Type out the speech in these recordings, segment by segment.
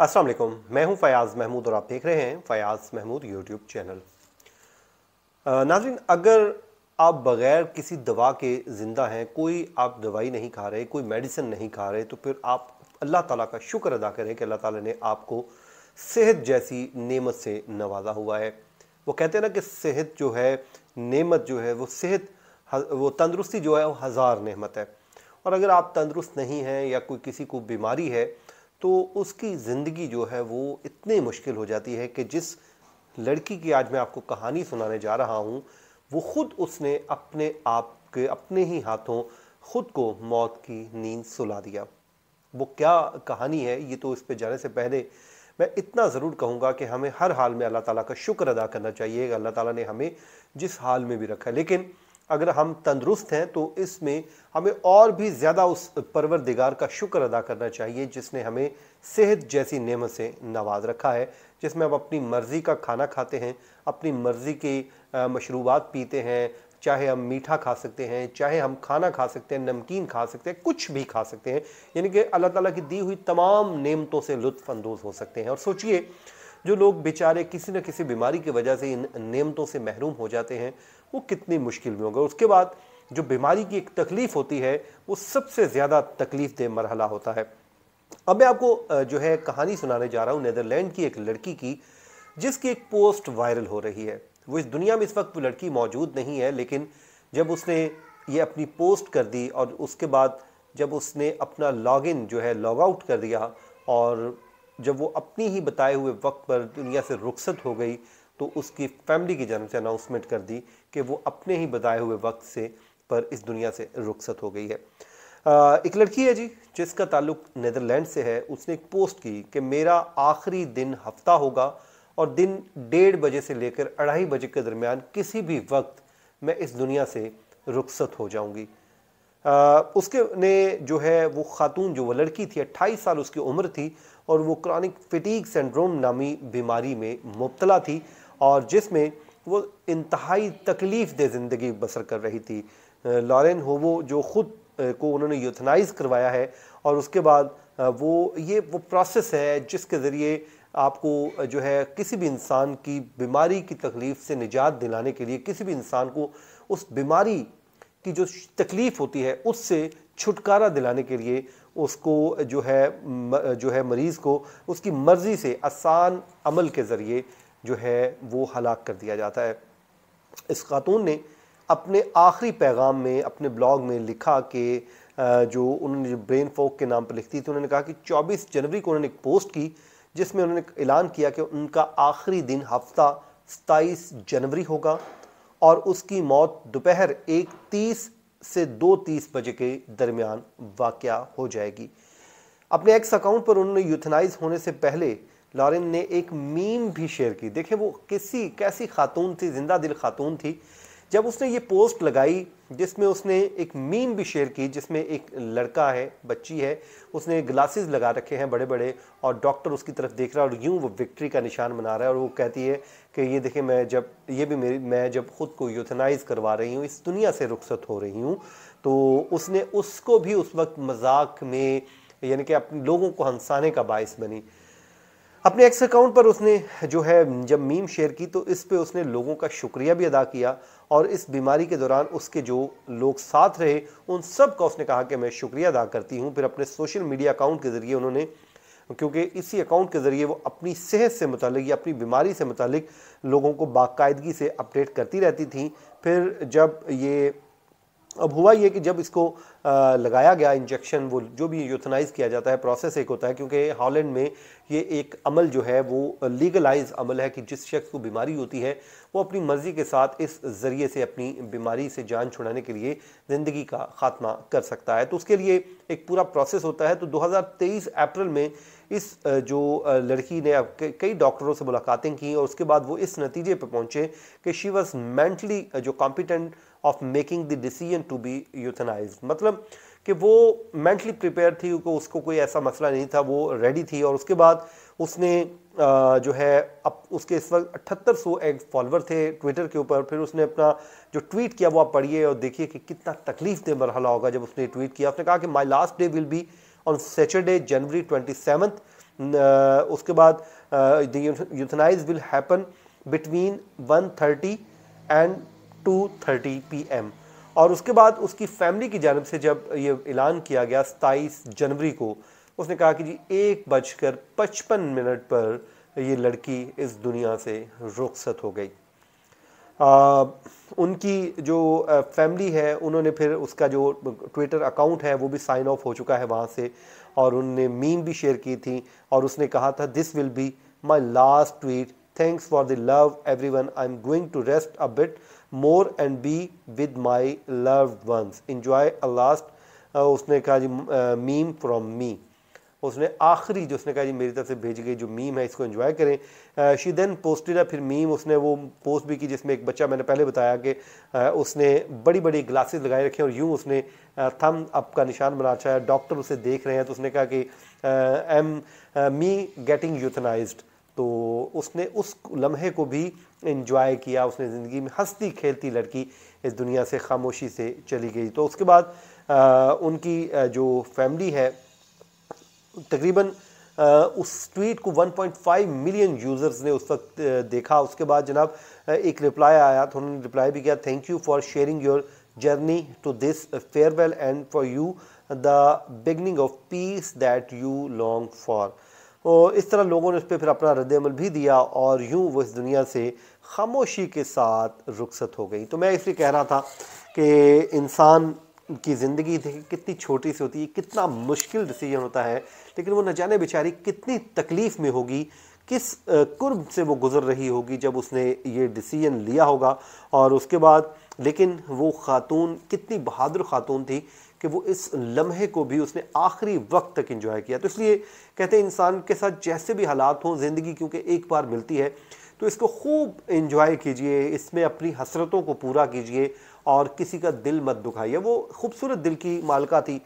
अस्सलाम वालेकुम मैं हूं फयाज़ महमूद और आप देख रहे हैं फयाज़ महमूद यूट्यूब चैनल नाजिन अगर आप बग़ैर किसी दवा के ज़िंदा हैं कोई आप दवाई नहीं खा रहे कोई मेडिसिन नहीं खा रहे तो फिर आप अल्लाह ताला का शुक्र अदा करें कि अल्लाह ताला ने आपको सेहत जैसी नेमत से नवाजा हुआ है वो कहते हैं ना कि सेहत जो है नेमत जो है वो सेहत वो तंदरुस्ती जो है वो हज़ार नेमत है और अगर आप तंदरुस्त नहीं हैं या कोई किसी को बीमारी है तो उसकी ज़िंदगी जो है वो इतनी मुश्किल हो जाती है कि जिस लड़की की आज मैं आपको कहानी सुनाने जा रहा हूँ वो ख़ुद उसने अपने आप के अपने ही हाथों ख़ुद को मौत की नींद सुला दिया वो क्या कहानी है ये तो इस पर जाने से पहले मैं इतना ज़रूर कहूँगा कि हमें हर हाल में अल्लाह ताला का शुक्र अदा करना चाहिए अल्लाह ताला ने हमें जिस हाल में भी रखा है लेकिन अगर हम तंदरुस्त हैं तो इसमें हमें और भी ज़्यादा उस परवरदिगार का शुक्र अदा करना चाहिए जिसने हमें सेहत जैसी नेमत से नवाज रखा है जिसमें हम अपनी मर्ज़ी का खाना खाते हैं अपनी मर्ज़ी के मशरूबात पीते हैं चाहे हम मीठा खा सकते हैं चाहे हम खाना खा सकते हैं नमकीन खा सकते हैं कुछ भी खा सकते हैं यानी कि अल्लाह ताला की दी हुई तमाम नेमतों से लुत्फ़ अंदोज़ हो सकते हैं और सोचिए जो लोग बेचारे किसी न किसी बीमारी की वजह से इन नियमतों से महरूम हो जाते हैं वो कितनी मुश्किल में होंगे उसके बाद जो बीमारी की एक तकलीफ़ होती है वो सबसे ज़्यादा तकलीफ दे मरहला होता है अब मैं आपको जो है कहानी सुनाने जा रहा हूँ नैदरलैंड की एक लड़की की जिसकी एक पोस्ट वायरल हो रही है वो इस दुनिया में इस वक्त वो लड़की मौजूद नहीं है लेकिन जब उसने ये अपनी पोस्ट कर दी और उसके बाद जब उसने अपना लॉगिन जो है लॉग आउट कर दिया और जब वो अपनी ही बताए हुए वक्त पर दुनिया से रुखसत हो गई तो उसकी फैमिली की जन्म से अनाउंसमेंट कर दी कि वो अपने ही बताए हुए वक्त से पर इस दुनिया से रुखसत हो गई है आ, एक लड़की है जी जिसका ताल्लुक नदरलैंड से है उसने एक पोस्ट की कि मेरा आखिरी दिन हफ्ता होगा और दिन डेढ़ बजे से लेकर अढ़ाई बजे के दरमियान किसी भी वक्त मैं इस दुनिया से रुखसत हो जाऊंगी उसके ने जो है वो खातून जो वो लड़की थी अट्ठाईस साल उसकी उम्र थी और वो क्रॉनिक फिटीक सिंड्रोम नामी बीमारी में मुबतला थी और जिसमें वो इंतहाई तकलीफ़ दे ज़िंदगी बसर कर रही थी लॉरेन होवो जो ख़ुद को उन्होंने यूथनाइज करवाया है और उसके बाद वो ये वो प्रोसेस है जिसके ज़रिए आपको जो है किसी भी इंसान की बीमारी की तकलीफ़ से निजात दिलाने के लिए किसी भी इंसान को उस बीमारी की जो तकलीफ़ होती है उससे छुटकारा दिलाने के लिए उसको जो है जो है मरीज़ को उसकी मर्ज़ी से आसान अमल के ज़रिए जो है वो हलाक कर दिया जाता है इस खातून ने अपने आखिरी पैगाम में अपने ब्लॉग में लिखा कि जो उन्होंने जो ब्रेन फोक के नाम पर लिखती थी उन्होंने कहा कि 24 जनवरी को उन्होंने एक पोस्ट की जिसमें उन्होंने ऐलान किया कि उनका आखिरी दिन हफ्ता सताईस जनवरी होगा और उसकी मौत दोपहर एक तीस से दो तीस बजे के दरमियान वाक़ हो जाएगी अपने एक्स अकाउंट पर उन्होंने यूथनाइज होने से पहले लॉरेन ने एक मीम भी शेयर की देखें वो किसी कैसी खातून थी जिंदा दिल खातून थी जब उसने ये पोस्ट लगाई जिसमें उसने एक मीम भी शेयर की जिसमें एक लड़का है बच्ची है उसने ग्लासेस लगा रखे हैं बड़े बड़े और डॉक्टर उसकी तरफ देख रहा है और यूं वो विक्ट्री का निशान मना रहा है और वो कहती है कि ये देखे मैं जब ये भी मेरी मैं जब ख़ुद को यूथनाइज करवा रही हूँ इस दुनिया से रुखसत हो रही हूँ तो उसने उसको भी उस वक्त मजाक में यानी कि अपने लोगों को हंसाने का बायस बनी अपने एक्स अकाउंट पर उसने जो है जब मीम शेयर की तो इस पे उसने लोगों का शुक्रिया भी अदा किया और इस बीमारी के दौरान उसके जो लोग साथ रहे उन सब का उसने कहा कि मैं शुक्रिया अदा करती हूँ फिर अपने सोशल मीडिया अकाउंट के ज़रिए उन्होंने क्योंकि इसी अकाउंट के ज़रिए वो अपनी सेहत से मुतलिक या अपनी बीमारी से मुतलिक लोगों को बाकायदगी से अपडेट करती रहती थी फिर जब ये अब हुआ ये कि जब इसको लगाया गया इंजेक्शन वो जो भी यूथनाइज किया जाता है प्रोसेस एक होता है क्योंकि हॉलैंड में ये एक अमल जो है वो लीगलाइज अमल है कि जिस शख्स को बीमारी होती है वो अपनी मर्ज़ी के साथ इस ज़रिए से अपनी बीमारी से जान छुड़ाने के लिए ज़िंदगी का खात्मा कर सकता है तो उसके लिए एक पूरा प्रोसेस होता है तो दो अप्रैल में इस जो लड़की ने अब कई डॉक्टरों से मुलाकातें की और उसके बाद वो इस नतीजे पर पहुंचे कि शी वॉज मेंटली जो competent of making the decision to be euthanise मतलब कि वो मेंटली प्रिपेयर थी कि उसको कोई ऐसा मसला नहीं था वो रेडी थी और उसके बाद उसने जो है अब उसके इस वक्त अठहत्तर सौ एक फॉलोअर थे ट्विटर के ऊपर फिर उसने अपना जो ट्वीट किया वो आप पढ़िए और देखिए कि कितना तकलीफ दे मरहला होगा जब उसने ट्वीट किया उसने कहा कि my last day will be on Saturday January twenty seventh उसके बाद euthanise will happen between one thirty and two thirty p m और उसके बाद उसकी फैमिली की जानब से जब ये ऐलान किया गया सताईस जनवरी को उसने कहा कि जी एक बजकर पचपन मिनट पर ये लड़की इस दुनिया से रुखसत हो गई आ, उनकी जो फैमिली है उन्होंने फिर उसका जो ट्विटर अकाउंट है वो भी साइन ऑफ हो चुका है वहाँ से और उनने मीम भी शेयर की थी और उसने कहा था this will be my last tweet thanks for the love everyone I am going to rest a bit more and be with my love ones enjoy a last उसने कहा जी meme from me उसने आखिरी जो उसने कहा जी मेरी तरफ से भेजी गई जो मीम है इसको इन्जॉय करें शी देन पोस्टेड फिर मीम उसने वो पोस्ट भी की जिसमें एक बच्चा मैंने पहले बताया कि उसने बड़ी बड़ी ग्लासेस लगाए रखे और यूँ उसने थम अप का निशान बना रखा है डॉक्टर उसे देख रहे हैं तो उसने कहा कि एम मी गेटिंग यूथनाइज तो उसने उस लम्हे को भी इन्जॉय किया उसने ज़िंदगी में हंसती खेलती लड़की इस दुनिया से खामोशी से चली गई तो उसके बाद आ, उनकी जो फैमिली है तकरीबन उस ट्वीट को 1.5 मिलियन यूज़र्स ने उस वक्त देखा उसके बाद जनाब एक रिप्लाई आया तो उन्होंने रिप्लाई भी किया thank you for sharing your journey to this farewell and for you the beginning of peace that you long for और इस तरह लोगों ने उस पर फिर अपना रद्दमल भी दिया और यूँ वो इस दुनिया से खामोशी के साथ रुखसत हो गई तो मैं इसलिए कह रहा था कि इंसान उनकी ज़िंदगी देखिए कितनी छोटी सी होती है कितना मुश्किल डिसीजन होता है लेकिन वो न जाने बेचारी कितनी तकलीफ़ में होगी किस कुर्ब से वो गुज़र रही होगी जब उसने ये डिसीजन लिया होगा और उसके बाद लेकिन वो खातून कितनी बहादुर खातून थी कि वो इस लम्हे को भी उसने आखिरी वक्त तक इंजॉय किया तो इसलिए कहते हैं इंसान के साथ जैसे भी हालात हों ज़िंदगी क्योंकि एक बार मिलती है तो इसको खूब इन्जॉय कीजिए इसमें अपनी हसरतों को पूरा कीजिए और किसी का दिल मत दुखाइए वो खूबसूरत दिल की मालका थी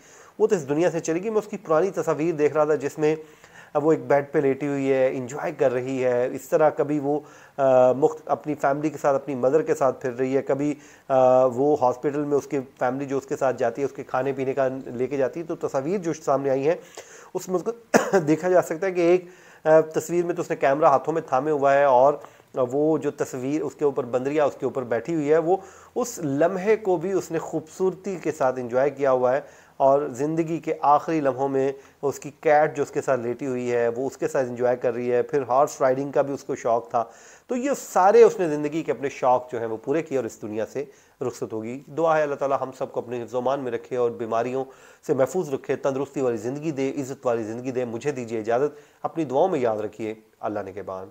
वो तो इस दुनिया से चली गई मैं उसकी पुरानी तस्वीर देख रहा था जिसमें वो एक बेड पे लेटी हुई है इंजॉय कर रही है इस तरह कभी वो मुख्त अपनी फैमिली के साथ अपनी मदर के साथ फिर रही है कभी आ, वो हॉस्पिटल में उसके फैमिली जो उसके साथ जाती है उसके खाने पीने का लेके जाती है तो तस्वीर जो सामने आई है उसमें उसको देखा जा सकता है कि एक तस्वीर में तो उसने कैमरा हाथों में थामे हुआ है और वो जो तस्वीर उसके ऊपर बंदरिया उसके ऊपर बैठी हुई है वो उस लम्हे को भी उसने खूबसूरती के साथ इंजॉय किया हुआ है और ज़िंदगी के आखिरी लम्हों में उसकी कैट जो उसके साथ लेटी हुई है वो उसके साथ इंजॉय कर रही है फिर हॉर्स राइडिंग का भी उसको शौक़ था तो ये सारे उसने ज़िंदगी के अपने शौक़ जो हैं वो पूरे किए और इस दुनिया से रुखसत होगी दुआ है अल्लाह ताला हम सबको अपने हिफ्जोमान में रखे और बीमारियों से महफूज रखे तंदरुस्ती वाली ज़िंदगी दे इज़्ज़त वाली ज़िंदगी दे मुझे दीजिए इजाज़त अपनी दुआओं में याद रखिए अल्लाह ने के बाद